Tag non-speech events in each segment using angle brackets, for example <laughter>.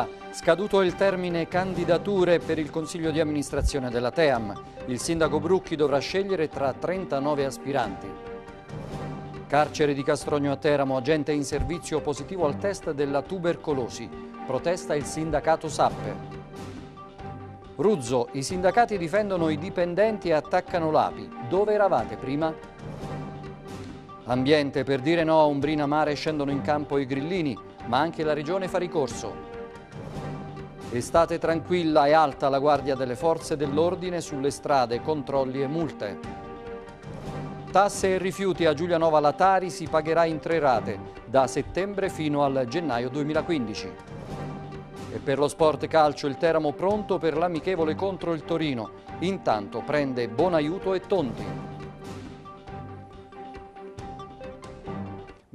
politica, scaduto il termine candidature per il Consiglio di amministrazione della Team. Il sindaco Brucchi dovrà scegliere tra 39 aspiranti. Carcere di Castrogno a Teramo, agente in servizio positivo al test della tubercolosi. Protesta il sindacato Sapper. Ruzzo, i sindacati difendono i dipendenti e attaccano l'API. Dove eravate prima? Ambiente, per dire no a Umbrina Mare scendono in campo i grillini, ma anche la regione fa ricorso. Estate tranquilla e alta la guardia delle forze dell'ordine sulle strade, controlli e multe. Tasse e rifiuti a Giulianova Latari si pagherà in tre rate, da settembre fino al gennaio 2015. E per lo sport calcio il Teramo pronto per l'amichevole contro il Torino. Intanto prende buon aiuto e Tonti.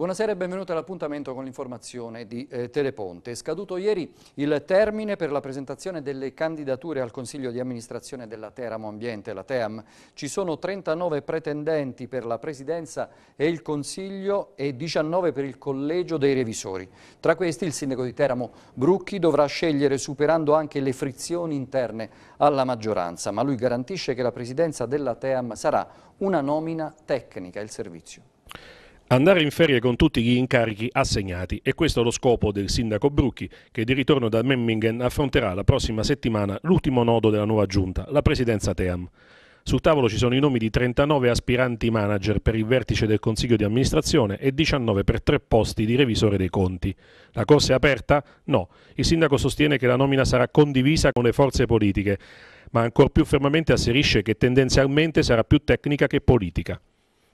Buonasera e benvenuti all'appuntamento con l'informazione di eh, Teleponte. È scaduto ieri il termine per la presentazione delle candidature al Consiglio di amministrazione della Teramo Ambiente, la TEAM. Ci sono 39 pretendenti per la Presidenza e il Consiglio e 19 per il Collegio dei Revisori. Tra questi il Sindaco di Teramo Brucchi dovrà scegliere superando anche le frizioni interne alla maggioranza, ma lui garantisce che la Presidenza della TEAM sarà una nomina tecnica, il servizio. Andare in ferie con tutti gli incarichi assegnati e questo è lo scopo del sindaco Brucchi che di ritorno da Memmingen affronterà la prossima settimana l'ultimo nodo della nuova giunta, la presidenza Team. Sul tavolo ci sono i nomi di 39 aspiranti manager per il vertice del Consiglio di amministrazione e 19 per tre posti di revisore dei conti. La corsa è aperta? No. Il sindaco sostiene che la nomina sarà condivisa con le forze politiche, ma ancor più fermamente asserisce che tendenzialmente sarà più tecnica che politica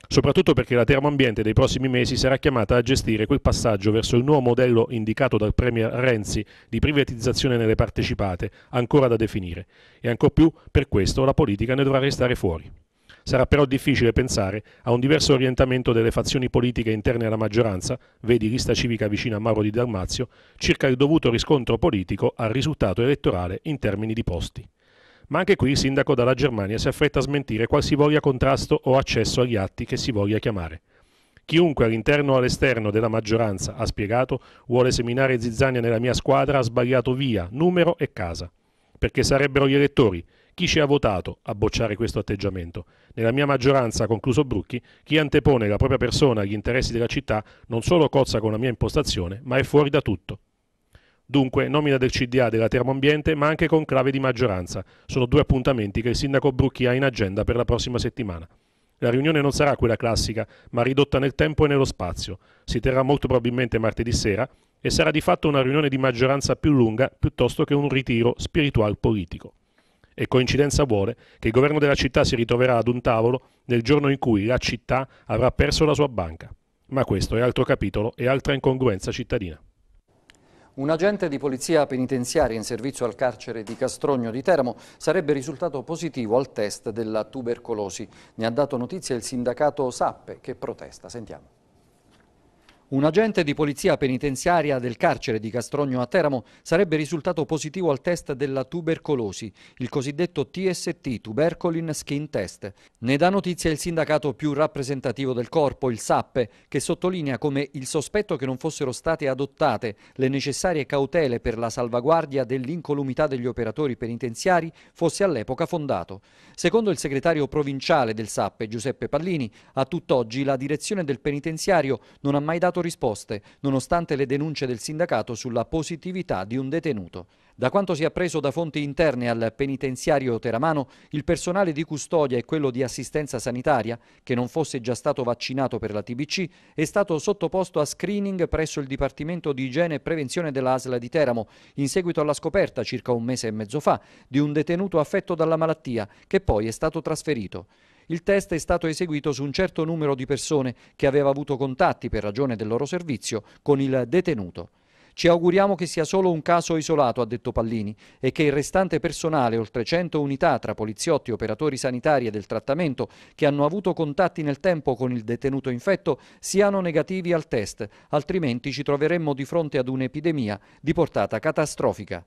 soprattutto perché la Termoambiente dei prossimi mesi sarà chiamata a gestire quel passaggio verso il nuovo modello indicato dal Premier Renzi di privatizzazione nelle partecipate, ancora da definire, e ancor più per questo la politica ne dovrà restare fuori. Sarà però difficile pensare a un diverso orientamento delle fazioni politiche interne alla maggioranza, vedi lista civica vicina a Mauro di Dalmazio, circa il dovuto riscontro politico al risultato elettorale in termini di posti. Ma anche qui il sindaco dalla Germania si affretta a smentire qualsivoglia contrasto o accesso agli atti che si voglia chiamare. Chiunque all'interno o all'esterno della maggioranza, ha spiegato, vuole seminare zizzania nella mia squadra ha sbagliato via, numero e casa. Perché sarebbero gli elettori, chi ci ha votato, a bocciare questo atteggiamento. Nella mia maggioranza, ha concluso Brucchi, chi antepone la propria persona agli interessi della città non solo cozza con la mia impostazione, ma è fuori da tutto. Dunque, nomina del CDA della Termoambiente, ma anche conclave di maggioranza. Sono due appuntamenti che il sindaco Brucchi ha in agenda per la prossima settimana. La riunione non sarà quella classica, ma ridotta nel tempo e nello spazio. Si terrà molto probabilmente martedì sera e sarà di fatto una riunione di maggioranza più lunga piuttosto che un ritiro spiritual politico. E coincidenza vuole che il governo della città si ritroverà ad un tavolo nel giorno in cui la città avrà perso la sua banca. Ma questo è altro capitolo e altra incongruenza cittadina. Un agente di polizia penitenziaria in servizio al carcere di Castrogno di Teramo sarebbe risultato positivo al test della tubercolosi. Ne ha dato notizia il sindacato Sappe che protesta. Sentiamo. Un agente di polizia penitenziaria del carcere di Castrogno a Teramo sarebbe risultato positivo al test della tubercolosi, il cosiddetto TST, Tubercolin Skin Test. Ne dà notizia il sindacato più rappresentativo del corpo, il SAPPE, che sottolinea come il sospetto che non fossero state adottate le necessarie cautele per la salvaguardia dell'incolumità degli operatori penitenziari fosse all'epoca fondato. Secondo il segretario provinciale del SAPPE, Giuseppe Pallini, a tutt'oggi la direzione del penitenziario non ha mai dato risposte, nonostante le denunce del sindacato sulla positività di un detenuto. Da quanto si è appreso da fonti interne al penitenziario teramano, il personale di custodia e quello di assistenza sanitaria, che non fosse già stato vaccinato per la TBC, è stato sottoposto a screening presso il Dipartimento di Igiene e Prevenzione dell'ASLA di Teramo, in seguito alla scoperta circa un mese e mezzo fa di un detenuto affetto dalla malattia, che poi è stato trasferito. Il test è stato eseguito su un certo numero di persone che aveva avuto contatti per ragione del loro servizio con il detenuto. Ci auguriamo che sia solo un caso isolato, ha detto Pallini, e che il restante personale, oltre 100 unità tra poliziotti, operatori sanitari e del trattamento, che hanno avuto contatti nel tempo con il detenuto infetto, siano negativi al test, altrimenti ci troveremmo di fronte ad un'epidemia di portata catastrofica.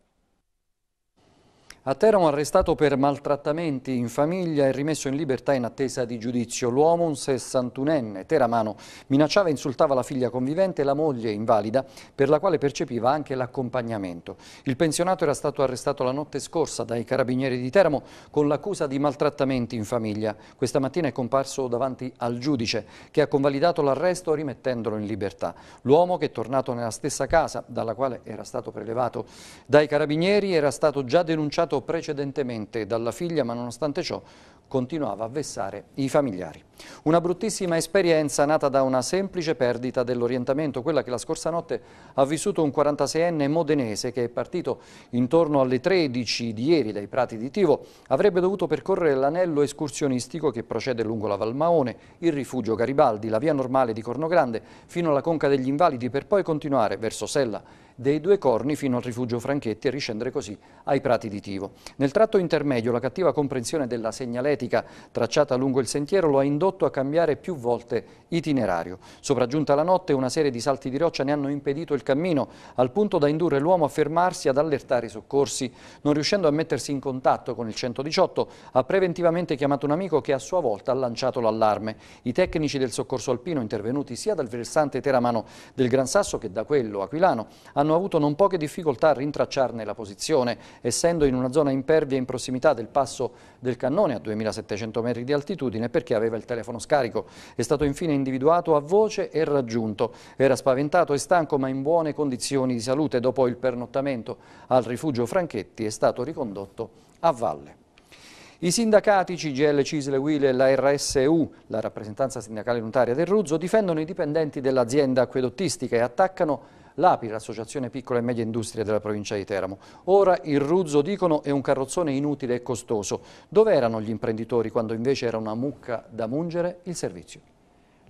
A Teramo arrestato per maltrattamenti in famiglia e rimesso in libertà in attesa di giudizio. L'uomo, un 61enne teramano, minacciava e insultava la figlia convivente e la moglie invalida, per la quale percepiva anche l'accompagnamento. Il pensionato era stato arrestato la notte scorsa dai carabinieri di Teramo con l'accusa di maltrattamenti in famiglia. Questa mattina è comparso davanti al giudice, che ha convalidato l'arresto rimettendolo in libertà. L'uomo, che è tornato nella stessa casa dalla quale era stato prelevato dai carabinieri, era stato già denunciato dichiarato precedentemente dalla figlia, ma nonostante ciò continuava a vessare i familiari. Una bruttissima esperienza nata da una semplice perdita dell'orientamento, quella che la scorsa notte ha vissuto un 46enne modenese che è partito intorno alle 13 di ieri dai prati di Tivo, avrebbe dovuto percorrere l'anello escursionistico che procede lungo la Valmaone, il rifugio Garibaldi, la via normale di Cornogrande, fino alla conca degli Invalidi per poi continuare verso Sella dei due corni fino al rifugio Franchetti e riscendere così ai prati di Tivo. Nel tratto intermedio la cattiva comprensione della segnaletica tracciata lungo il sentiero lo ha indotto a cambiare più volte itinerario. Sopraggiunta la notte una serie di salti di roccia ne hanno impedito il cammino al punto da indurre l'uomo a fermarsi ad allertare i soccorsi. Non riuscendo a mettersi in contatto con il 118 ha preventivamente chiamato un amico che a sua volta ha lanciato l'allarme. I tecnici del soccorso alpino intervenuti sia dal versante teramano del Gran Sasso che da quello aquilano hanno hanno avuto non poche difficoltà a rintracciarne la posizione, essendo in una zona impervia in prossimità del passo del cannone a 2700 metri di altitudine perché aveva il telefono scarico. È stato infine individuato a voce e raggiunto. Era spaventato e stanco ma in buone condizioni di salute. Dopo il pernottamento al rifugio Franchetti è stato ricondotto a valle. I sindacati CGL, Cisle, Wile e la RSU, la rappresentanza sindacale unitaria del Ruzzo, difendono i dipendenti dell'azienda acquedottistica e attaccano l'API, l'Associazione Piccola e Media Industria della provincia di Teramo. Ora il Ruzzo, dicono, è un carrozzone inutile e costoso. Dove erano gli imprenditori quando invece era una mucca da mungere il servizio?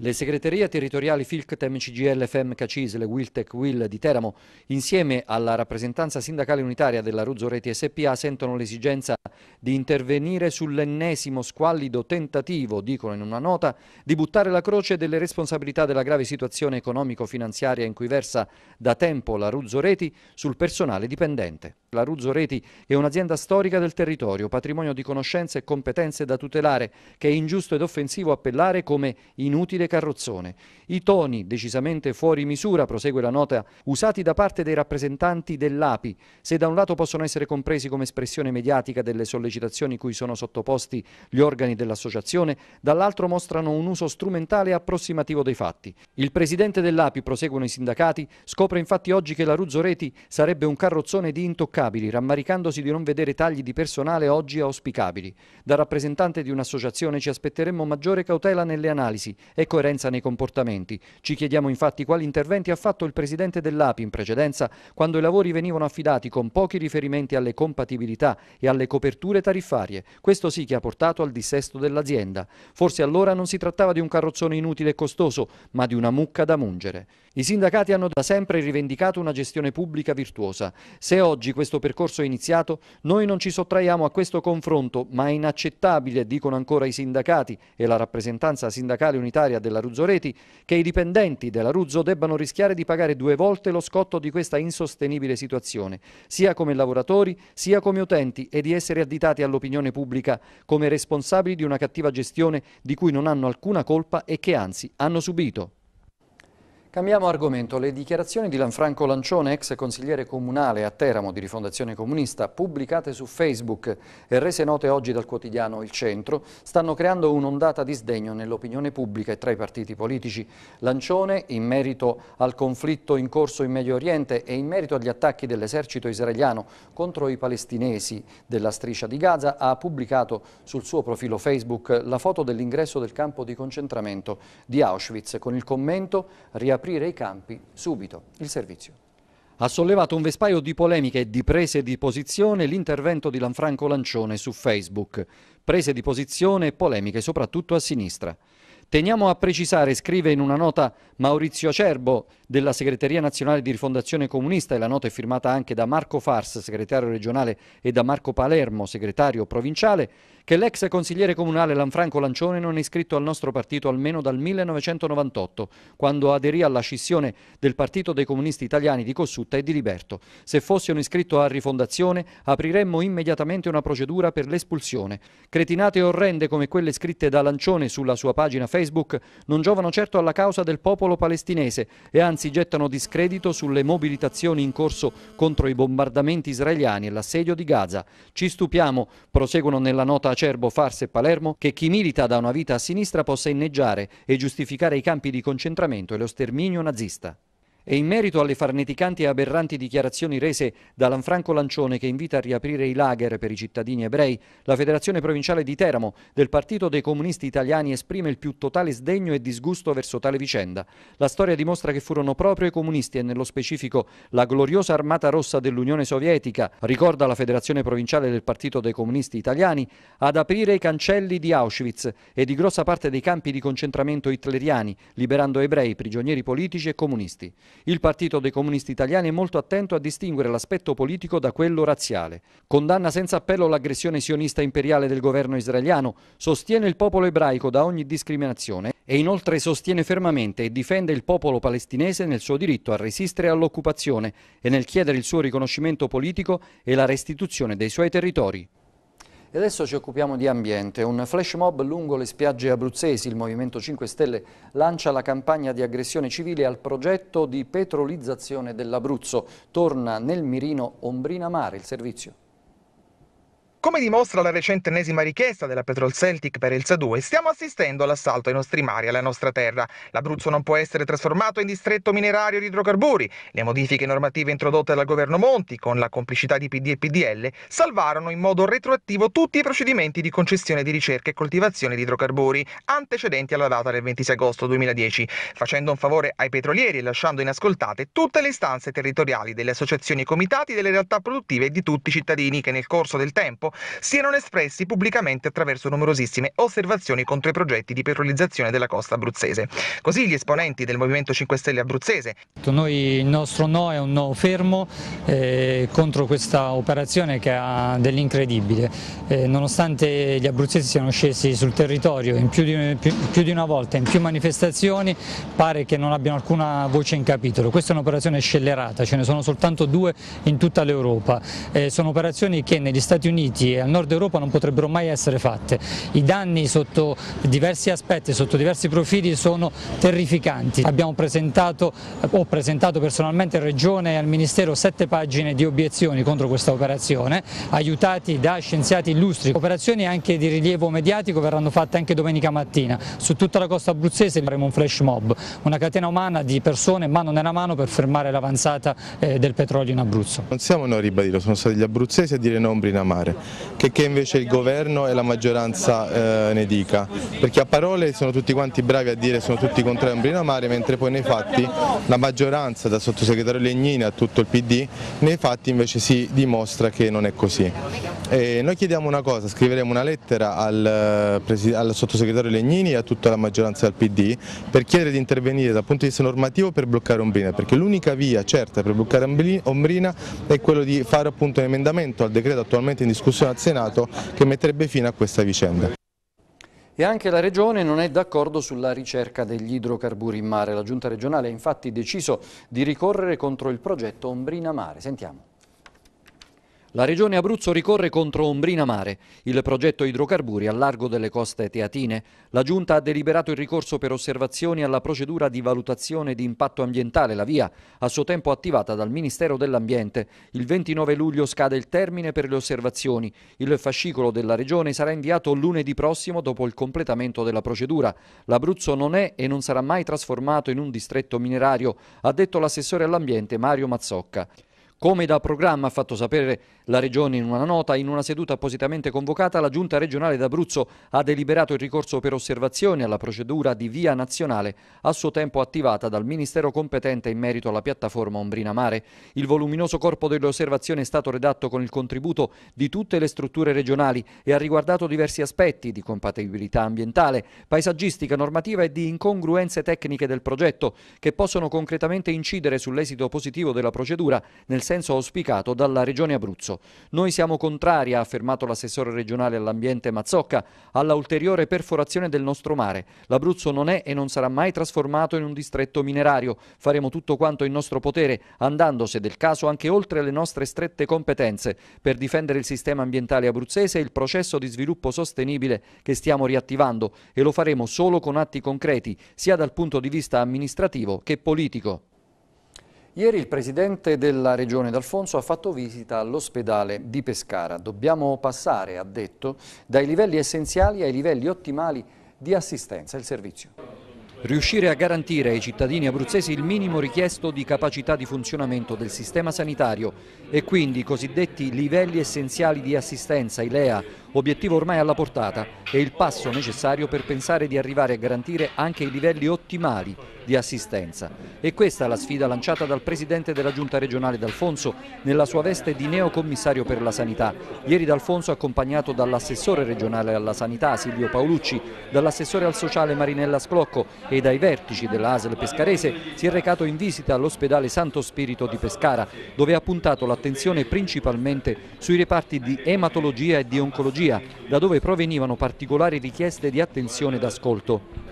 Le segreterie territoriali FILCTEM, CGL, FEM, CACIS, le WILTEC, Will di Teramo, insieme alla rappresentanza sindacale unitaria della Ruzzo Reti SPA, sentono l'esigenza di intervenire sull'ennesimo squallido tentativo, dicono in una nota, di buttare la croce delle responsabilità della grave situazione economico-finanziaria in cui versa da tempo la Ruzzo Reti sul personale dipendente. La Ruzzo Reti è un'azienda storica del territorio, patrimonio di conoscenze e competenze da tutelare, che è ingiusto ed offensivo appellare come inutile carrozzone. I toni, decisamente fuori misura, prosegue la nota, usati da parte dei rappresentanti dell'API, se da un lato possono essere compresi come espressione mediatica delle sollecitazioni cui sono sottoposti gli organi dell'associazione, dall'altro mostrano un uso strumentale e approssimativo dei fatti. Il presidente dell'API, proseguono i sindacati, scopre infatti oggi che la Ruzzo Reti sarebbe un carrozzone di intoccabili inaccettabili, rammaricandosi di non vedere tagli di personale oggi auspicabili. Da rappresentante di un'associazione ci aspetteremmo maggiore cautela nelle analisi e coerenza nei comportamenti. Ci chiediamo infatti quali interventi ha fatto il presidente dell'API in precedenza quando i lavori venivano affidati con pochi riferimenti alle compatibilità e alle coperture tariffarie. Questo sì che ha portato al dissesto dell'azienda. Forse allora non si trattava di un carrozzone inutile e costoso, ma di una mucca da mungere. I sindacati hanno da sempre rivendicato una gestione pubblica virtuosa. Se oggi questo questo percorso iniziato, noi non ci sottraiamo a questo confronto, ma è inaccettabile, dicono ancora i sindacati e la rappresentanza sindacale unitaria della Ruzzoreti, che i dipendenti della Ruzzo debbano rischiare di pagare due volte lo scotto di questa insostenibile situazione, sia come lavoratori, sia come utenti e di essere additati all'opinione pubblica come responsabili di una cattiva gestione di cui non hanno alcuna colpa e che anzi hanno subito. Cambiamo argomento. Le dichiarazioni di Lanfranco Lancione, ex consigliere comunale a Teramo di Rifondazione Comunista, pubblicate su Facebook e rese note oggi dal quotidiano Il Centro, stanno creando un'ondata di sdegno nell'opinione pubblica e tra i partiti politici. Lancione, in merito al conflitto in corso in Medio Oriente e in merito agli attacchi dell'esercito israeliano contro i palestinesi della striscia di Gaza, ha pubblicato sul suo profilo Facebook la foto dell'ingresso del campo di concentramento di Auschwitz con il commento riaprire aprire i campi subito. Il servizio. Ha sollevato un vespaio di polemiche e di prese di posizione l'intervento di Lanfranco Lancione su Facebook. Prese di posizione e polemiche soprattutto a sinistra. Teniamo a precisare, scrive in una nota Maurizio Acerbo della Segreteria Nazionale di Rifondazione Comunista e la nota è firmata anche da Marco Fars, segretario regionale, e da Marco Palermo, segretario provinciale, che l'ex consigliere comunale Lanfranco Lancione non è iscritto al nostro partito almeno dal 1998, quando aderì alla scissione del Partito dei Comunisti Italiani di Cossutta e di Liberto. Se fossero iscritto a rifondazione, apriremmo immediatamente una procedura per l'espulsione. Cretinate orrende come quelle scritte da Lancione sulla sua pagina Facebook non giovano certo alla causa del popolo palestinese e anzi gettano discredito sulle mobilitazioni in corso contro i bombardamenti israeliani e l'assedio di Gaza. Ci stupiamo, proseguono nella nota Acerbo, Farse e Palermo che chi milita da una vita a sinistra possa inneggiare e giustificare i campi di concentramento e lo sterminio nazista. E in merito alle farneticanti e aberranti dichiarazioni rese da Lanfranco Lancione che invita a riaprire i lager per i cittadini ebrei, la Federazione Provinciale di Teramo del Partito dei Comunisti Italiani esprime il più totale sdegno e disgusto verso tale vicenda. La storia dimostra che furono proprio i comunisti e nello specifico la gloriosa Armata Rossa dell'Unione Sovietica, ricorda la Federazione Provinciale del Partito dei Comunisti Italiani, ad aprire i cancelli di Auschwitz e di grossa parte dei campi di concentramento hitleriani, liberando ebrei, prigionieri politici e comunisti. Il Partito dei Comunisti Italiani è molto attento a distinguere l'aspetto politico da quello razziale. Condanna senza appello l'aggressione sionista imperiale del governo israeliano, sostiene il popolo ebraico da ogni discriminazione e inoltre sostiene fermamente e difende il popolo palestinese nel suo diritto a resistere all'occupazione e nel chiedere il suo riconoscimento politico e la restituzione dei suoi territori. E adesso ci occupiamo di ambiente. Un flash mob lungo le spiagge abruzzesi. Il Movimento 5 Stelle lancia la campagna di aggressione civile al progetto di petrolizzazione dell'Abruzzo. Torna nel mirino Ombrina Mare il servizio. Come dimostra la recente ennesima richiesta della Petrol Celtic per Elsa 2, stiamo assistendo all'assalto ai nostri mari e alla nostra terra. L'Abruzzo non può essere trasformato in distretto minerario di idrocarburi. Le modifiche normative introdotte dal governo Monti, con la complicità di PD e PDL, salvarono in modo retroattivo tutti i procedimenti di concessione di ricerca e coltivazione di idrocarburi, antecedenti alla data del 26 agosto 2010, facendo un favore ai petrolieri e lasciando inascoltate tutte le istanze territoriali delle associazioni e comitati delle realtà produttive e di tutti i cittadini che nel corso del tempo siano espressi pubblicamente attraverso numerosissime osservazioni contro i progetti di petrolizzazione della costa abruzzese. Così gli esponenti del Movimento 5 Stelle abruzzese. Noi, il nostro no è un no fermo eh, contro questa operazione che ha dell'incredibile. Eh, nonostante gli abruzzesi siano scesi sul territorio in più di, più, più di una volta, in più manifestazioni, pare che non abbiano alcuna voce in capitolo. Questa è un'operazione scellerata, ce ne sono soltanto due in tutta l'Europa. Eh, sono operazioni che negli Stati Uniti e al nord Europa non potrebbero mai essere fatte. I danni sotto diversi aspetti, sotto diversi profili sono terrificanti. Abbiamo presentato, ho presentato personalmente in Regione e al Ministero sette pagine di obiezioni contro questa operazione, aiutati da scienziati illustri. Operazioni anche di rilievo mediatico verranno fatte anche domenica mattina. Su tutta la costa abruzzese faremo un flash mob, una catena umana di persone mano nella mano per fermare l'avanzata eh, del petrolio in Abruzzo. Non siamo noi a ribadirlo, sono stati gli abruzzesi a dire no in mare che, che invece il governo e la maggioranza eh, ne dica, perché a parole sono tutti quanti bravi a dire sono tutti contrari a Ombrina Mare, mentre poi nei fatti la maggioranza, dal sottosegretario Legnini a tutto il PD, nei fatti invece si dimostra che non è così. E noi chiediamo una cosa, scriveremo una lettera al, eh, al sottosegretario Legnini e a tutta la maggioranza del PD per chiedere di intervenire dal punto di vista normativo per bloccare Ombrina, perché l'unica via certa per bloccare Ombrina è quello di fare appunto un emendamento al decreto attualmente in discussione discussione al Senato che metterebbe fine a questa vicenda. E anche la Regione non è d'accordo sulla ricerca degli idrocarburi in mare. La Giunta regionale ha infatti deciso di ricorrere contro il progetto Ombrina Mare. Sentiamo. La regione Abruzzo ricorre contro Ombrina Mare, il progetto idrocarburi a largo delle coste teatine. La Giunta ha deliberato il ricorso per osservazioni alla procedura di valutazione di impatto ambientale, la VIA, a suo tempo attivata dal Ministero dell'Ambiente. Il 29 luglio scade il termine per le osservazioni. Il fascicolo della regione sarà inviato lunedì prossimo dopo il completamento della procedura. L'Abruzzo non è e non sarà mai trasformato in un distretto minerario, ha detto l'assessore all'ambiente Mario Mazzocca. Come da programma ha fatto sapere la Regione in una nota, in una seduta appositamente convocata la Giunta regionale d'Abruzzo ha deliberato il ricorso per osservazione alla procedura di via nazionale a suo tempo attivata dal Ministero competente in merito alla piattaforma Ombrina Mare. Il voluminoso corpo delle osservazioni è stato redatto con il contributo di tutte le strutture regionali e ha riguardato diversi aspetti di compatibilità ambientale, paesaggistica, normativa e di incongruenze tecniche del progetto che possono concretamente incidere sull'esito positivo della procedura nel senso auspicato dalla Regione Abruzzo. Noi siamo contrari, ha affermato l'assessore regionale all'ambiente Mazzocca, alla ulteriore perforazione del nostro mare. L'Abruzzo non è e non sarà mai trasformato in un distretto minerario. Faremo tutto quanto in nostro potere, andando, se del caso, anche oltre le nostre strette competenze, per difendere il sistema ambientale abruzzese e il processo di sviluppo sostenibile che stiamo riattivando e lo faremo solo con atti concreti, sia dal punto di vista amministrativo che politico. Ieri il presidente della regione D'Alfonso ha fatto visita all'ospedale di Pescara. Dobbiamo passare, ha detto, dai livelli essenziali ai livelli ottimali di assistenza e servizio. Riuscire a garantire ai cittadini abruzzesi il minimo richiesto di capacità di funzionamento del sistema sanitario e quindi i cosiddetti livelli essenziali di assistenza, i LEA, obiettivo ormai alla portata e il passo necessario per pensare di arrivare a garantire anche i livelli ottimali di assistenza. E questa è la sfida lanciata dal Presidente della Giunta regionale D'Alfonso nella sua veste di neocommissario per la sanità. Ieri D'Alfonso accompagnato dall'assessore regionale alla sanità Silvio Paolucci, dall'assessore al sociale Marinella Sclocco e dai vertici dell'ASL pescarese si è recato in visita all'ospedale Santo Spirito di Pescara dove ha puntato l'attenzione principalmente sui reparti di ematologia e di oncologia Energia, da dove provenivano particolari richieste di attenzione ed ascolto.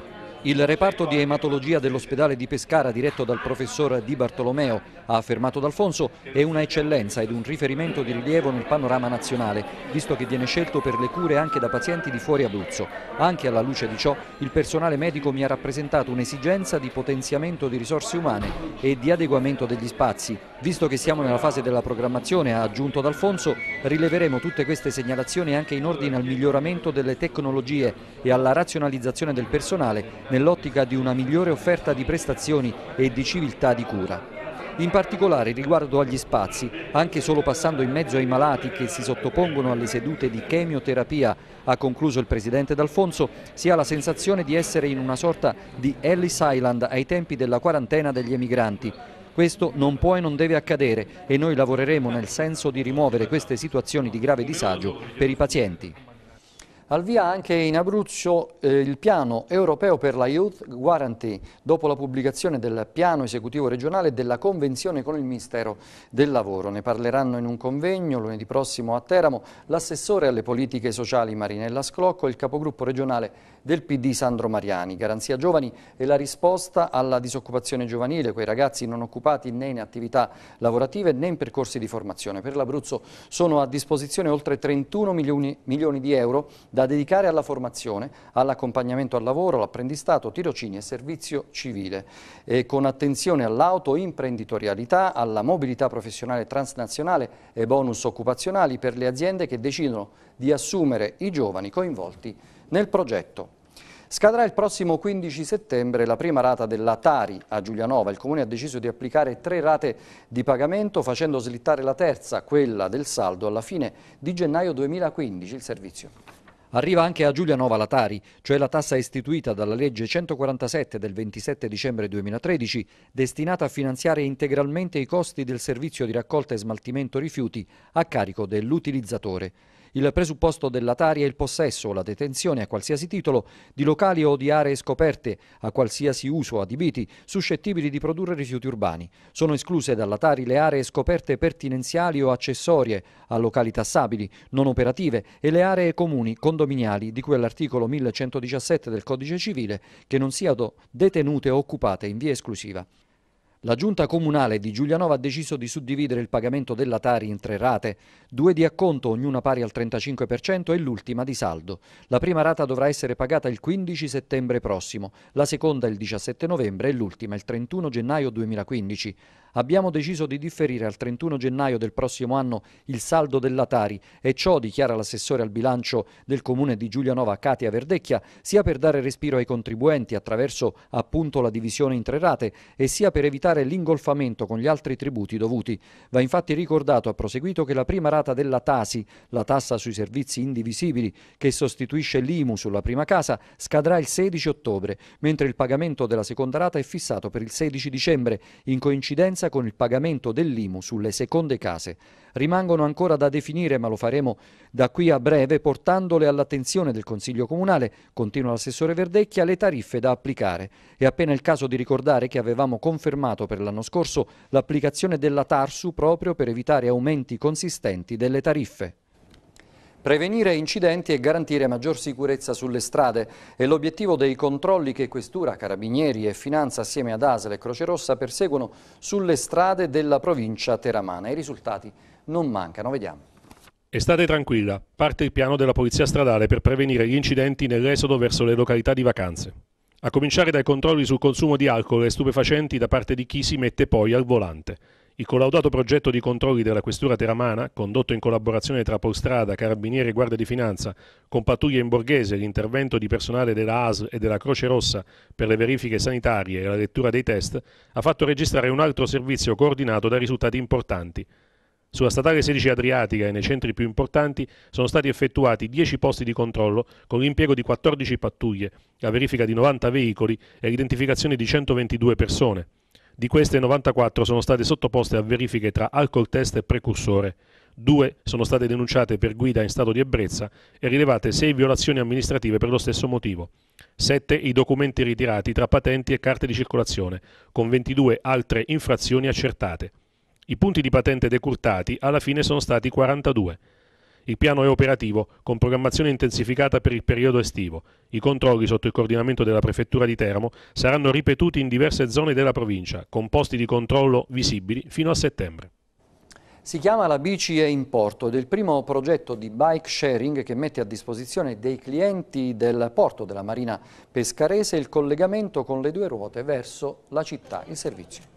Il reparto di ematologia dell'ospedale di Pescara, diretto dal professor Di Bartolomeo, ha affermato D'Alfonso, è una eccellenza ed un riferimento di rilievo nel panorama nazionale, visto che viene scelto per le cure anche da pazienti di fuori Abruzzo. Anche alla luce di ciò, il personale medico mi ha rappresentato un'esigenza di potenziamento di risorse umane e di adeguamento degli spazi. Visto che siamo nella fase della programmazione, ha aggiunto D'Alfonso, rileveremo tutte queste segnalazioni anche in ordine al miglioramento delle tecnologie e alla razionalizzazione del personale nell'ottica di una migliore offerta di prestazioni e di civiltà di cura. In particolare riguardo agli spazi, anche solo passando in mezzo ai malati che si sottopongono alle sedute di chemioterapia, ha concluso il presidente D'Alfonso, si ha la sensazione di essere in una sorta di Ellis Island ai tempi della quarantena degli emigranti. Questo non può e non deve accadere e noi lavoreremo nel senso di rimuovere queste situazioni di grave disagio per i pazienti. Al via anche in Abruzzo eh, il piano europeo per la Youth Guarantee, dopo la pubblicazione del piano esecutivo regionale della convenzione con il Ministero del Lavoro. Ne parleranno in un convegno lunedì prossimo a Teramo l'assessore alle politiche sociali Marinella Sclocco e il capogruppo regionale del PD Sandro Mariani. Garanzia giovani è la risposta alla disoccupazione giovanile, quei ragazzi non occupati né in attività lavorative né in percorsi di formazione. Per l'Abruzzo sono a disposizione oltre 31 milioni, milioni di euro da dedicare alla formazione, all'accompagnamento al lavoro, all'apprendistato, tirocini e servizio civile. E con attenzione all'autoimprenditorialità, alla mobilità professionale transnazionale e bonus occupazionali per le aziende che decidono di assumere i giovani coinvolti nel progetto. Scadrà il prossimo 15 settembre la prima rata della Tari a Giulianova. Il Comune ha deciso di applicare tre rate di pagamento facendo slittare la terza, quella del saldo, alla fine di gennaio 2015 il servizio. Arriva anche a Giulianova la Tari, cioè la tassa istituita dalla legge 147 del 27 dicembre 2013, destinata a finanziare integralmente i costi del servizio di raccolta e smaltimento rifiuti a carico dell'utilizzatore. Il presupposto dell'Atari è il possesso o la detenzione a qualsiasi titolo di locali o di aree scoperte a qualsiasi uso adibiti suscettibili di produrre rifiuti urbani. Sono escluse dall'Atari le aree scoperte pertinenziali o accessorie a locali tassabili, non operative e le aree comuni condominiali di cui all'articolo 1117 del Codice Civile che non siano detenute o occupate in via esclusiva. La giunta comunale di Giulianova ha deciso di suddividere il pagamento della Tari in tre rate, due di acconto ognuna pari al 35% e l'ultima di saldo. La prima rata dovrà essere pagata il 15 settembre prossimo, la seconda il 17 novembre e l'ultima il 31 gennaio 2015 abbiamo deciso di differire al 31 gennaio del prossimo anno il saldo della Tari e ciò, dichiara l'assessore al bilancio del comune di Giulianova Katia Verdecchia, sia per dare respiro ai contribuenti attraverso appunto la divisione in tre rate e sia per evitare l'ingolfamento con gli altri tributi dovuti. Va infatti ricordato, ha proseguito, che la prima rata della Tasi, la tassa sui servizi indivisibili, che sostituisce l'IMU sulla prima casa, scadrà il 16 ottobre, mentre il pagamento della seconda rata è fissato per il 16 dicembre, in coincidenza terza con il pagamento dell'IMU sulle seconde case. Rimangono ancora da definire, ma lo faremo da qui a breve, portandole all'attenzione del Consiglio Comunale, continua l'assessore Verdecchia, le tariffe da applicare. È appena il caso di ricordare che avevamo confermato per l'anno scorso l'applicazione della TARSU proprio per evitare aumenti consistenti delle tariffe. Prevenire incidenti e garantire maggior sicurezza sulle strade è l'obiettivo dei controlli che Questura, Carabinieri e Finanza assieme ad ASL e Croce Rossa perseguono sulle strade della provincia teramana. I risultati non mancano, vediamo. Estate tranquilla, parte il piano della Polizia Stradale per prevenire gli incidenti nell'esodo verso le località di vacanze. A cominciare dai controlli sul consumo di alcol e stupefacenti da parte di chi si mette poi al volante. Il collaudato progetto di controlli della Questura Teramana, condotto in collaborazione tra Polstrada, Carabinieri e Guardia di Finanza, con pattuglie in borghese e l'intervento di personale della ASL e della Croce Rossa per le verifiche sanitarie e la lettura dei test, ha fatto registrare un altro servizio coordinato da risultati importanti. Sulla statale 16 Adriatica e nei centri più importanti sono stati effettuati 10 posti di controllo con l'impiego di 14 pattuglie, la verifica di 90 veicoli e l'identificazione di 122 persone. Di queste 94 sono state sottoposte a verifiche tra alcol test e precursore. Due sono state denunciate per guida in stato di ebbrezza e rilevate sei violazioni amministrative per lo stesso motivo. Sette i documenti ritirati tra patenti e carte di circolazione, con 22 altre infrazioni accertate. I punti di patente decurtati alla fine sono stati 42. Il piano è operativo, con programmazione intensificata per il periodo estivo. I controlli sotto il coordinamento della Prefettura di Teramo saranno ripetuti in diverse zone della provincia, con posti di controllo visibili fino a settembre. Si chiama La bici è in porto ed è il primo progetto di bike sharing che mette a disposizione dei clienti del porto della Marina Pescarese il collegamento con le due ruote verso la città il servizio.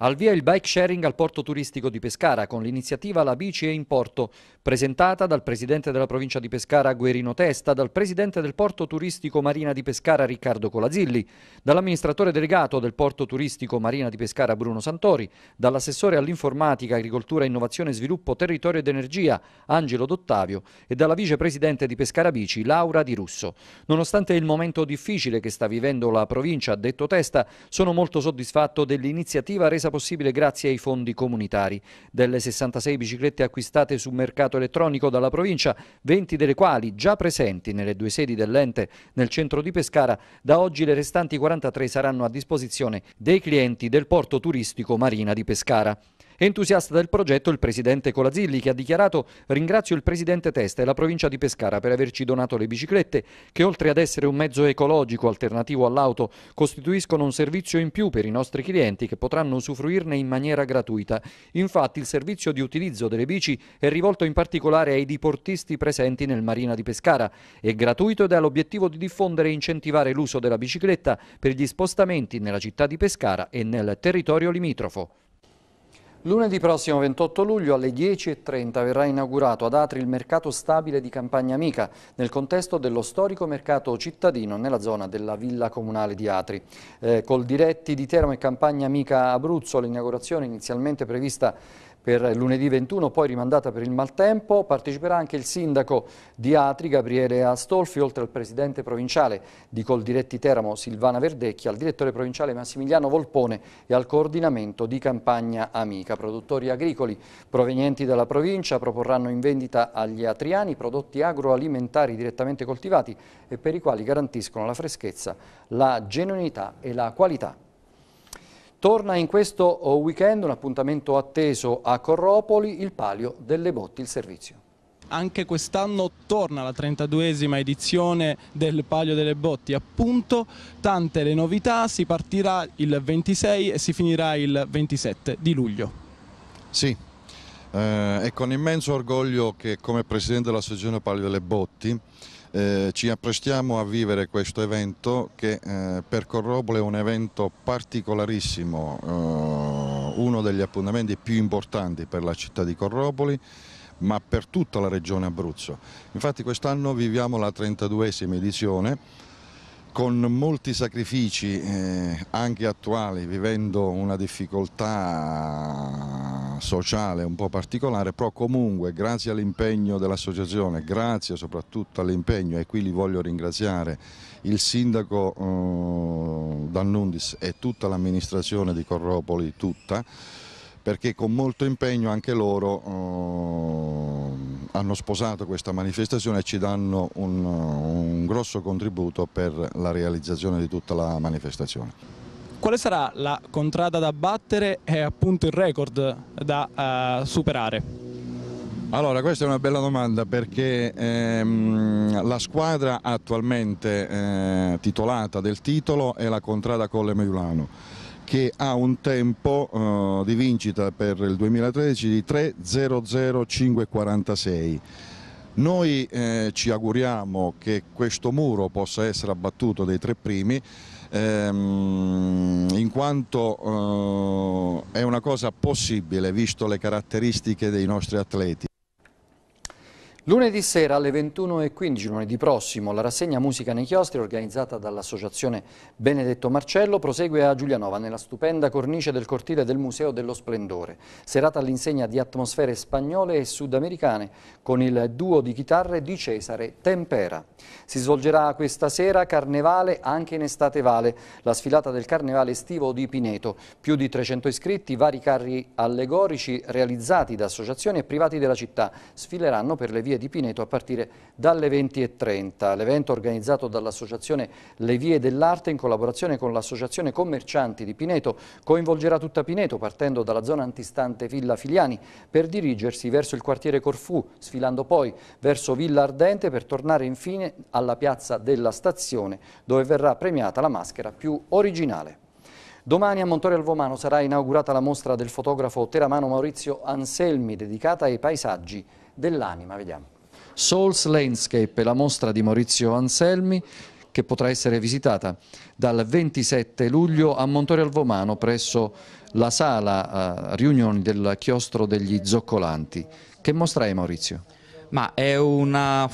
Al via il bike sharing al porto turistico di Pescara con l'iniziativa La bici è in porto, presentata dal presidente della provincia di Pescara Guerino Testa, dal presidente del porto turistico Marina di Pescara Riccardo Colazilli, dall'amministratore delegato del porto turistico Marina di Pescara Bruno Santori, dall'assessore all'informatica, agricoltura, innovazione, sviluppo, territorio ed energia Angelo Dottavio e dalla vicepresidente di Pescara Bici Laura Di Russo. Nonostante il momento difficile che sta vivendo la provincia, ha detto Testa, sono molto soddisfatto dell'iniziativa resa resa possibile grazie ai fondi comunitari. Delle 66 biciclette acquistate su mercato elettronico dalla provincia, 20 delle quali già presenti nelle due sedi dell'ente nel centro di Pescara, da oggi le restanti 43 saranno a disposizione dei clienti del porto turistico Marina di Pescara. Entusiasta del progetto il presidente Colazilli che ha dichiarato ringrazio il presidente Testa e la provincia di Pescara per averci donato le biciclette che oltre ad essere un mezzo ecologico alternativo all'auto costituiscono un servizio in più per i nostri clienti che potranno usufruirne in maniera gratuita. Infatti il servizio di utilizzo delle bici è rivolto in particolare ai diportisti presenti nel Marina di Pescara. È gratuito ed ha l'obiettivo di diffondere e incentivare l'uso della bicicletta per gli spostamenti nella città di Pescara e nel territorio limitrofo. Lunedì prossimo 28 luglio alle 10.30 verrà inaugurato ad Atri il mercato stabile di Campagna Amica nel contesto dello storico mercato cittadino nella zona della Villa Comunale di Atri. Eh, col diretti di Teramo e Campagna Amica Abruzzo l'inaugurazione inizialmente prevista per lunedì 21, poi rimandata per il maltempo. Parteciperà anche il sindaco di Atri, Gabriele Astolfi, oltre al presidente provinciale di Coldiretti Teramo, Silvana Verdecchi, al direttore provinciale Massimiliano Volpone e al coordinamento di Campagna Amica. Produttori agricoli provenienti dalla provincia proporranno in vendita agli atriani prodotti agroalimentari direttamente coltivati e per i quali garantiscono la freschezza, la genuinità e la qualità. Torna in questo oh, weekend un appuntamento atteso a Corropoli, il palio delle botti, il servizio. Anche quest'anno torna la 32esima edizione del Palio delle Botti, appunto tante le novità, si partirà il 26 e si finirà il 27 di luglio. Sì, eh, è con immenso orgoglio che come Presidente della Sezione Palio delle Botti eh, ci apprestiamo a vivere questo evento che eh, per Corrobole è un evento particolarissimo, eh, uno degli appuntamenti più importanti per la città di Corroboli ma per tutta la regione Abruzzo. Infatti quest'anno viviamo la 32esima edizione con molti sacrifici eh, anche attuali, vivendo una difficoltà sociale un po' particolare, però comunque grazie all'impegno dell'associazione, grazie soprattutto all'impegno e qui li voglio ringraziare il sindaco eh, Dannundis e tutta l'amministrazione di Corropoli, tutta, perché con molto impegno anche loro eh, hanno sposato questa manifestazione e ci danno un, un grosso contributo per la realizzazione di tutta la manifestazione quale sarà la contrada da battere e appunto il record da uh, superare? Allora, questa è una bella domanda perché ehm, la squadra attualmente eh, titolata del titolo è la Contrada Colle Maiulano che ha un tempo eh, di vincita per il 2013 di 3.00546. Noi eh, ci auguriamo che questo muro possa essere abbattuto dai tre primi ehm, in quanto eh, è una cosa possibile visto le caratteristiche dei nostri atleti. Lunedì sera alle 21.15, lunedì prossimo, la rassegna Musica nei chiostri organizzata dall'Associazione Benedetto Marcello prosegue a Giulianova nella stupenda cornice del cortile del Museo dello Splendore, serata all'insegna di atmosfere spagnole e sudamericane con il duo di chitarre di Cesare Tempera. Si svolgerà questa sera Carnevale anche in estate vale, la sfilata del Carnevale estivo di Pineto, più di 300 iscritti, vari carri allegorici realizzati da associazioni e privati della città sfileranno per le vie vie di Pineto a partire dalle 20.30. L'evento organizzato dall'Associazione Le Vie dell'Arte in collaborazione con l'Associazione Commercianti di Pineto coinvolgerà tutta Pineto partendo dalla zona antistante Villa Filiani per dirigersi verso il quartiere Corfù, sfilando poi verso Villa Ardente per tornare infine alla piazza della stazione dove verrà premiata la maschera più originale. Domani a Montorio Alvomano sarà inaugurata la mostra del fotografo teramano Maurizio Anselmi dedicata ai paesaggi dell'anima, vediamo. Souls Landscape è la mostra di Maurizio Anselmi che potrà essere visitata dal 27 luglio a Montore al Vomano presso la sala eh, riunioni del chiostro degli Zoccolanti. Che mostra è Maurizio? Ma è una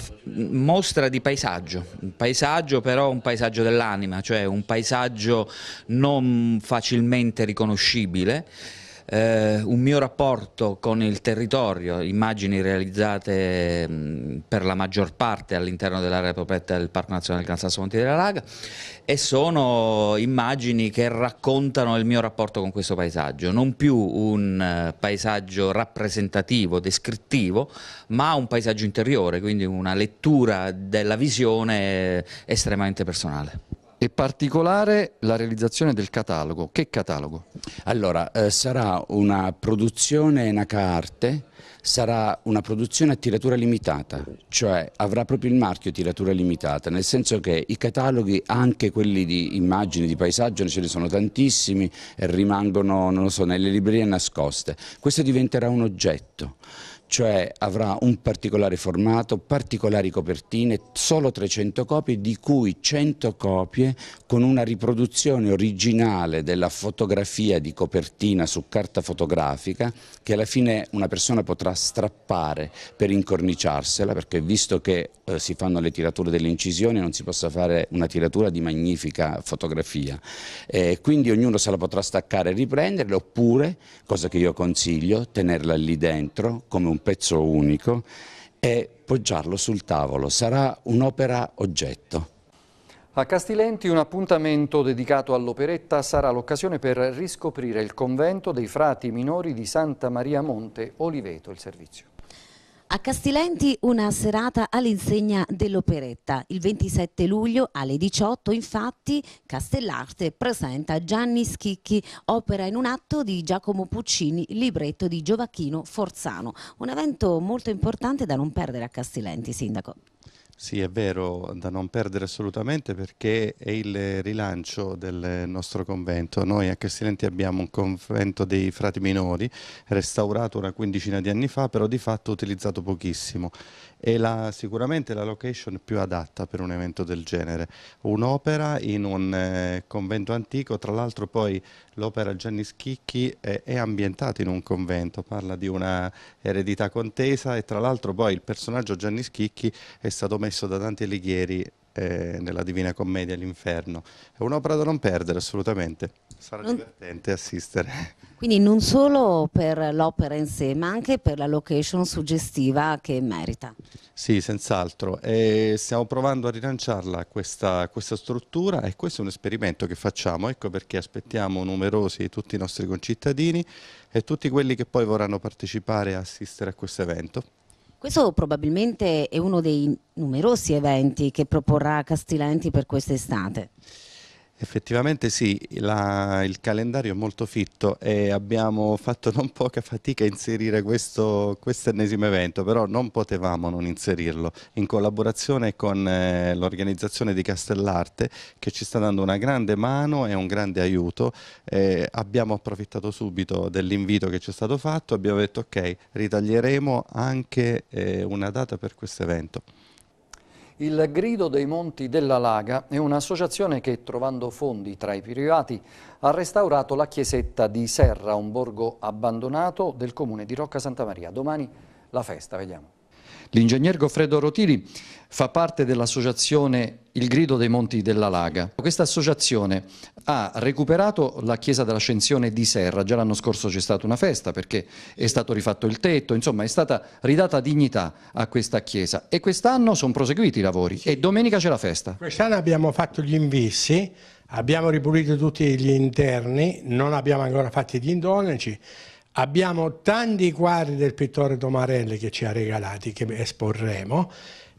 mostra di paesaggio, un paesaggio però un paesaggio dell'anima, cioè un paesaggio non facilmente riconoscibile eh, un mio rapporto con il territorio, immagini realizzate mh, mm, per la maggior parte all'interno dell'area protetta del Parco Nazionale Gran Sasso Monti della Laga e sono immagini che raccontano il mio rapporto con questo paesaggio, non più un uh, paesaggio rappresentativo, descrittivo, ma un paesaggio interiore, quindi una lettura della visione eh, estremamente personale e particolare la realizzazione del catalogo. Che catalogo? Allora, eh, sarà una produzione Arte, sarà una produzione a tiratura limitata, cioè avrà proprio il marchio tiratura limitata, nel senso che i cataloghi, anche quelli di immagini, di paesaggio, ce ne sono tantissimi e rimangono, non lo so, nelle librerie nascoste. Questo diventerà un oggetto cioè avrà un particolare formato, particolari copertine, solo 300 copie di cui 100 copie con una riproduzione originale della fotografia di copertina su carta fotografica che alla fine una persona potrà strappare per incorniciarsela perché visto che eh, si fanno le tirature delle incisioni non si possa fare una tiratura di magnifica fotografia eh, quindi ognuno se la potrà staccare e riprenderla oppure, cosa che io consiglio, tenerla lì dentro come un pezzo unico e poggiarlo sul tavolo, sarà un'opera oggetto. A Castilenti un appuntamento dedicato all'operetta sarà l'occasione per riscoprire il convento dei frati minori di Santa Maria Monte Oliveto, il servizio. A Castilenti una serata all'insegna dell'operetta. Il 27 luglio alle 18 infatti Castellarte presenta Gianni Schicchi, opera in un atto di Giacomo Puccini, libretto di Giovacchino Forzano. Un evento molto importante da non perdere a Castilenti, Sindaco. Sì, è vero, da non perdere assolutamente perché è il rilancio del nostro convento. Noi a Castilenti abbiamo un convento dei frati minori, restaurato una quindicina di anni fa, però di fatto utilizzato pochissimo è la, sicuramente la location più adatta per un evento del genere. Un'opera in un eh, convento antico, tra l'altro poi l'opera Gianni Schicchi è, è ambientata in un convento, parla di una eredità contesa e tra l'altro poi il personaggio Gianni Schicchi è stato messo da Dante Alighieri eh, nella Divina Commedia L'inferno. È un'opera da non perdere assolutamente, sarà non... divertente assistere. Quindi non solo per l'opera in sé, ma anche per la location suggestiva che merita. Sì, senz'altro. E stiamo provando a rilanciarla questa, questa struttura e questo è un esperimento che facciamo, ecco perché aspettiamo numerosi tutti i nostri concittadini e tutti quelli che poi vorranno partecipare e assistere a questo evento. Questo probabilmente è uno dei numerosi eventi che proporrà Castilenti per quest'estate. Effettivamente sì, la, il calendario è molto fitto e abbiamo fatto non poca fatica a inserire questo ennesimo evento, però non potevamo non inserirlo, in collaborazione con eh, l'organizzazione di Castellarte che ci sta dando una grande mano e un grande aiuto. Eh, abbiamo approfittato subito dell'invito che ci è stato fatto, abbiamo detto ok, ritaglieremo anche eh, una data per questo evento. Il Grido dei Monti della Laga è un'associazione che, trovando fondi tra i privati, ha restaurato la chiesetta di Serra, un borgo abbandonato del comune di Rocca Santa Maria. Domani la festa, vediamo. L'ingegner Goffredo Rotili fa parte dell'associazione Il Grido dei Monti della Laga. Questa associazione ha recuperato la chiesa dell'Ascensione di Serra, già l'anno scorso c'è stata una festa perché è stato rifatto il tetto, insomma è stata ridata dignità a questa chiesa e quest'anno sono proseguiti i lavori e domenica c'è la festa. Quest'anno abbiamo fatto gli invissi, abbiamo ripulito tutti gli interni, non abbiamo ancora fatto gli indonici Abbiamo tanti quadri del pittore Tomarelli che ci ha regalati, che esporremo,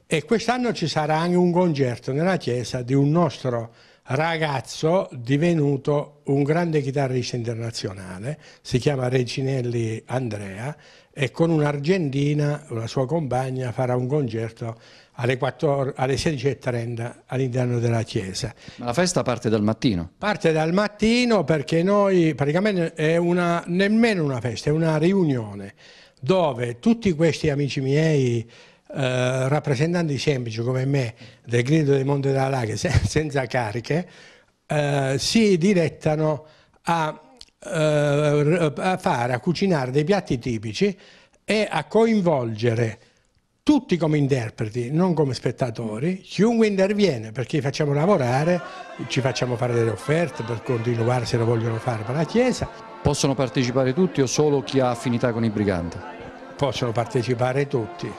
e quest'anno ci sarà anche un concerto nella chiesa di un nostro ragazzo divenuto un grande chitarrista internazionale, si chiama Reginelli Andrea, e con un'argentina, la sua compagna, farà un concerto alle, alle 16.30 all'interno della chiesa. Ma la festa parte dal mattino? Parte dal mattino perché noi praticamente è una, nemmeno una festa, è una riunione dove tutti questi amici miei eh, rappresentanti semplici come me del grido dei Monte della Lache senza cariche eh, si direttano a eh, a eh, fare, a cucinare dei piatti tipici e a coinvolgere tutti come interpreti, non come spettatori, chiunque interviene perché facciamo lavorare, ci facciamo fare delle offerte per continuare se lo vogliono fare per la Chiesa. Possono partecipare tutti o solo chi ha affinità con i briganti? Possono partecipare tutti,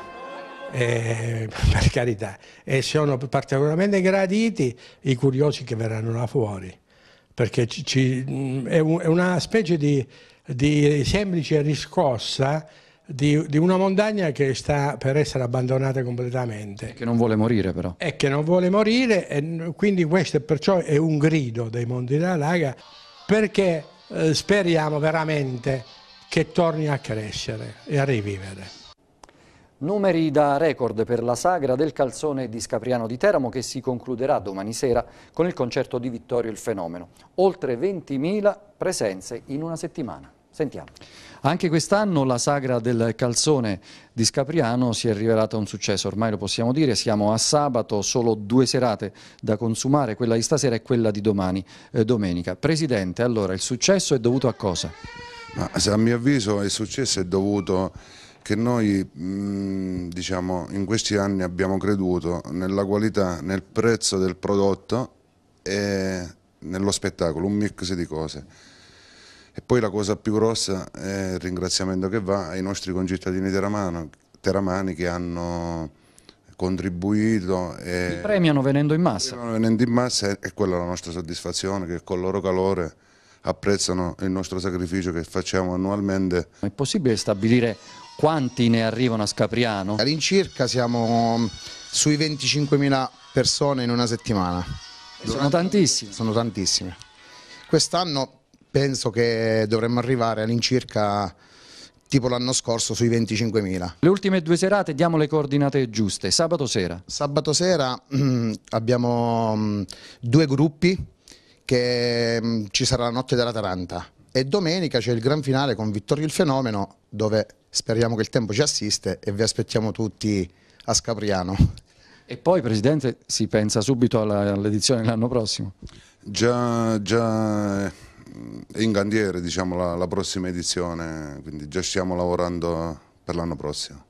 eh, <laughs> per carità, e sono particolarmente graditi i curiosi che verranno là fuori perché ci, ci, mm, è, un, è, una specie di, di semplice riscossa di, di, una montagna che sta per essere abbandonata completamente. E che non vuole morire però. E che non vuole morire, e quindi questo perciò è un grido dei Monti della Laga perché eh, speriamo veramente che torni a crescere e a rivivere. Numeri da record per la sagra del calzone di Scapriano di Teramo che si concluderà domani sera con il concerto di Vittorio il Fenomeno. Oltre 20.000 presenze in una settimana. Sentiamo. Anche quest'anno la sagra del calzone di Scapriano si è rivelata un successo, ormai lo possiamo dire, siamo a sabato, solo due serate da consumare, quella di stasera e quella di domani, eh, domenica. Presidente, allora il successo è dovuto a cosa? Ma, a mio avviso il successo è dovuto che noi mm, diciamo, in questi anni abbiamo creduto nella qualità, nel prezzo del prodotto e nello spettacolo, un mix di cose. E poi la cosa più grossa è il ringraziamento che va ai nostri concittadini teramano, teramani che hanno contribuito. E Vi premiano venendo in massa. Venendo in massa e quella è la nostra soddisfazione che col loro calore apprezzano il nostro sacrificio che facciamo annualmente. È possibile stabilire quanti ne arrivano a Scapriano? All'incirca siamo mm, sui 25.000 persone in una settimana. Sono tantissime. Sono tantissime. Quest'anno penso che dovremmo arrivare all'incirca tipo l'anno scorso sui 25.000. Le ultime due serate diamo le coordinate giuste, sabato sera? Sabato sera mm, abbiamo mm, due gruppi che ci sarà la notte della Taranta e domenica c'è il gran finale con Vittorio il Fenomeno dove speriamo che il tempo ci assiste e vi aspettiamo tutti a Scapriano. E poi Presidente si pensa subito all'edizione dell'anno prossimo? Già, già in cantiere diciamo, la, la prossima edizione, quindi già stiamo lavorando per l'anno prossimo.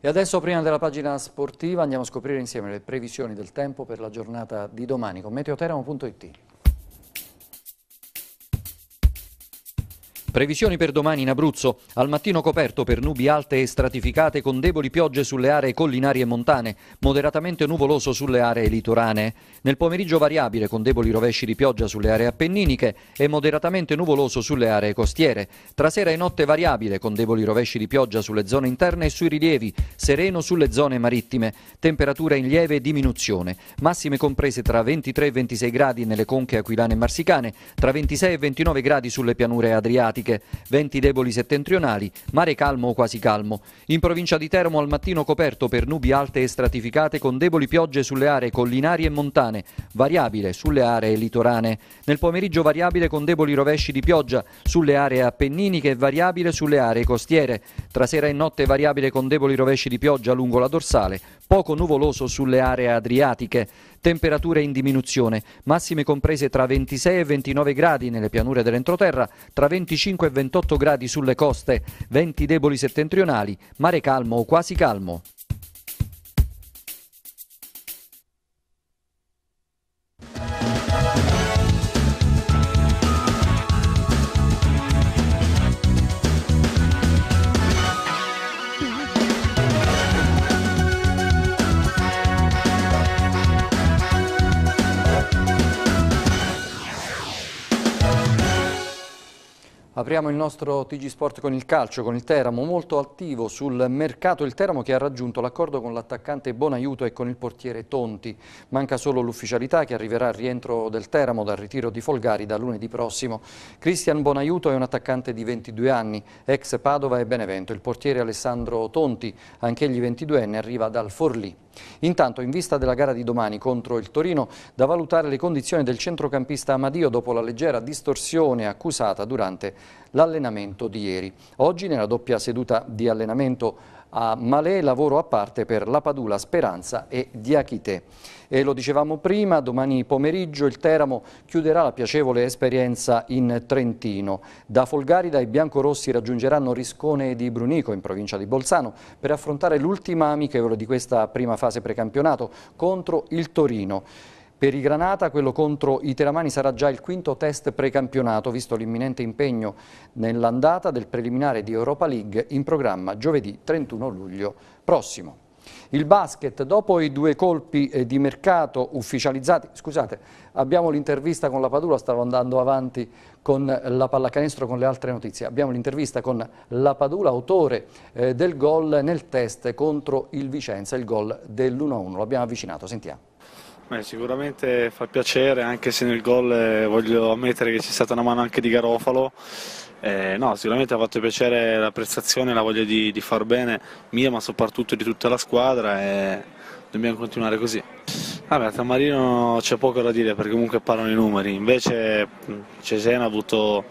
E adesso prima della pagina sportiva andiamo a scoprire insieme le previsioni del tempo per la giornata di domani con meteoteramo.it. Previsioni per domani in Abruzzo. Al mattino coperto per nubi alte e stratificate con deboli piogge sulle aree collinari e montane, moderatamente nuvoloso sulle aree litoranee. Nel pomeriggio variabile con deboli rovesci di pioggia sulle aree appenniniche e moderatamente nuvoloso sulle aree costiere. Tra sera e notte variabile con deboli rovesci di pioggia sulle zone interne e sui rilievi, sereno sulle zone marittime. Temperatura in lieve diminuzione. Massime comprese tra 23 e 26 gradi nelle conche aquilane e marsicane, tra 26 e 29 gradi sulle pianure adriatiche. Adriatiche, venti deboli settentrionali, mare calmo o quasi calmo. In provincia di Teramo al mattino coperto per nubi alte e stratificate con deboli piogge sulle aree collinari e montane, variabile sulle aree litorane. Nel pomeriggio variabile con deboli rovesci di pioggia sulle aree appenniniche e variabile sulle aree costiere. Tra sera e notte variabile con deboli rovesci di pioggia lungo la dorsale, poco nuvoloso sulle aree adriatiche. Temperature in diminuzione, massime comprese tra 26 e 29 gradi nelle pianure dell'entroterra, tra 25 e 28 gradi sulle coste, venti deboli settentrionali, mare calmo o quasi calmo. you Apriamo il nostro TG Sport con il calcio, con il Teramo, molto attivo sul mercato il Teramo che ha raggiunto l'accordo con l'attaccante Bonaiuto e con il portiere Tonti. Manca solo l'ufficialità che arriverà al rientro del Teramo dal ritiro di Folgari da lunedì prossimo. Cristian Bonaiuto è un attaccante di 22 anni, ex Padova e Benevento. Il portiere Alessandro Tonti, anch'egli 22enne, arriva dal Forlì. Intanto, in vista della gara di domani contro il Torino, da valutare le condizioni del centrocampista Amadio dopo la leggera distorsione accusata durante l'allenamento di ieri. Oggi, nella doppia seduta di allenamento, a Malé, lavoro a parte per La Padula, Speranza e Diachite. E lo dicevamo prima, domani pomeriggio il Teramo chiuderà la piacevole esperienza in Trentino. Da Folgarida i biancorossi raggiungeranno Riscone di Brunico in provincia di Bolzano per affrontare l'ultima amichevole di questa prima fase precampionato contro il Torino. Per i Granata quello contro i Teramani sarà già il quinto test precampionato, visto l'imminente impegno nell'andata del preliminare di Europa League in programma giovedì 31 luglio prossimo. Il basket, dopo i due colpi eh, di mercato ufficializzati, scusate, abbiamo l'intervista con la Padula, stavo andando avanti con la pallacanestro con le altre notizie, abbiamo l'intervista con la Padula, autore eh, del gol nel test contro il Vicenza, il gol dell'1-1, l'abbiamo avvicinato, sentiamo. Beh, sicuramente fa piacere, anche se nel gol eh, voglio ammettere che c'è stata una mano anche di Garofalo. Eh, no, sicuramente ha fatto piacere la prestazione, la voglia di, di, far bene mia, ma soprattutto di tutta la squadra e dobbiamo continuare così. Vabbè, a Tamarino c'è poco da dire perché comunque parlano i numeri, invece Cesena ha avuto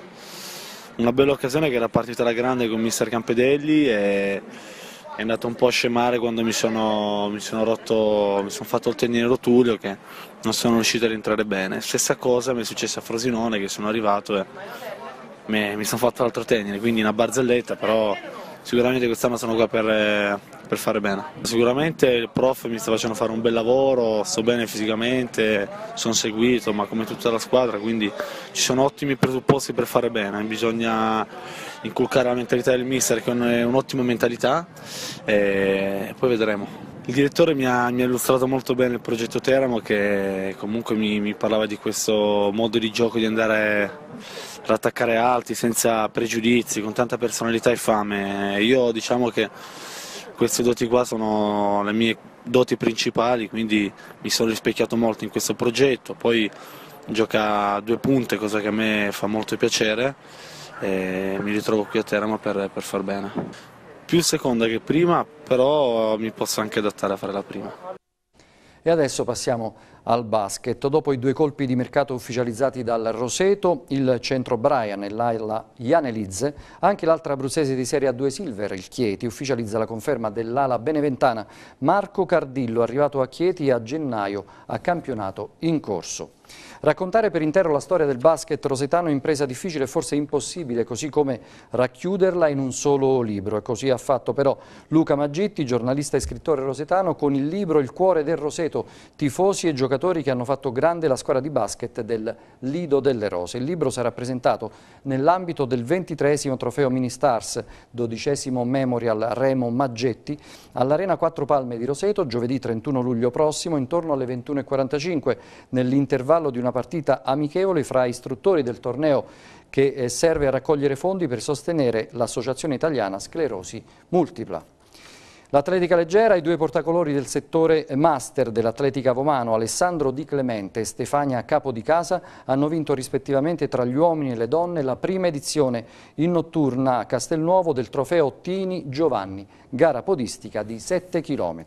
una bella occasione che era partita alla grande con mister Campedelli e è andato un po' a scemare quando mi sono, mi sono rotto, mi sono fatto il tendine rotulio che non sono riuscito a rientrare bene. Stessa cosa mi è successa a Frosinone che sono arrivato e mi, mi sono fatto l'altro tendine, quindi una barzelletta, però sicuramente quest'anno sono qua per, eh, per, fare bene. Sicuramente il prof mi sta facendo fare un bel lavoro, sto bene fisicamente, sono seguito, ma come tutta la squadra, quindi ci sono ottimi presupposti per fare bene, bisogna inculcare la mentalità del mister che è un'ottima mentalità e poi vedremo. Il direttore mi ha, mi ha, illustrato molto bene il progetto Teramo che comunque mi, mi parlava di questo modo di gioco di andare ad attaccare alti senza pregiudizi, con tanta personalità e fame. Io diciamo che queste doti qua sono le mie doti principali, quindi mi sono rispecchiato molto in questo progetto. Poi gioca a due punte, cosa che a me fa molto piacere e mi ritrovo qui a Teramo per, per far bene più seconda che prima, però mi posso anche adattare a fare la prima. E adesso passiamo al basket. Dopo i due colpi di mercato ufficializzati dal Roseto, il centro Brian e l'ala Janelizze, anche l'altra abruzzese di Serie A2 Silver, il Chieti, ufficializza la conferma dell'ala beneventana Marco Cardillo, arrivato a Chieti a gennaio a campionato in corso. Raccontare per intero la storia del basket rosetano è impresa difficile e forse impossibile, così come racchiuderla in un solo libro. E così ha fatto però Luca Maggitti, giornalista e scrittore rosetano, con il libro Il cuore del Roseto, tifosi e giocatori che hanno fatto grande la squadra di basket del Lido delle Rose. Il libro sarà presentato nell'ambito del 23 trofeo Mini Stars, dodicesimo Memorial Remo Maggetti, all'Arena 4 Palme di Roseto, giovedì 31 luglio prossimo, intorno alle 21.45, nell'intervallo di una partita amichevole fra istruttori del torneo che eh, serve a raccogliere fondi per sostenere l'Associazione Italiana Sclerosi Multipla. L'atletica leggera, i due portacolori del settore master dell'atletica Vomano, Alessandro Di Clemente e Stefania Capo di Casa, hanno vinto rispettivamente tra gli uomini e le donne la prima edizione in notturna a Castelnuovo del trofeo Tini Giovanni, gara podistica di 7 km.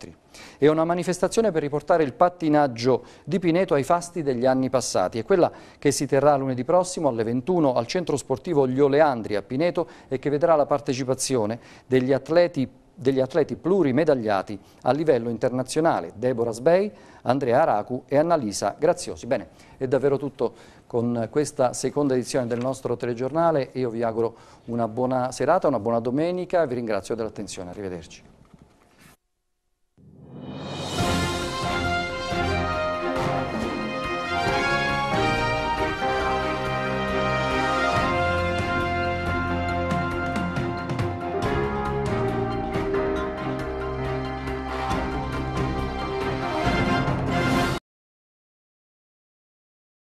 È una manifestazione per riportare il pattinaggio di Pineto ai fasti degli anni passati. È quella che si terrà lunedì prossimo alle 21 al centro sportivo Gli Oleandri a Pineto e che vedrà la partecipazione degli atleti degli atleti plurimedagliati a livello internazionale, Deborah Sbei, Andrea Aracu e Annalisa Graziosi. Bene, è davvero tutto con questa seconda edizione del nostro telegiornale. Io vi auguro una buona serata, una buona domenica e vi ringrazio dell'attenzione. Arrivederci.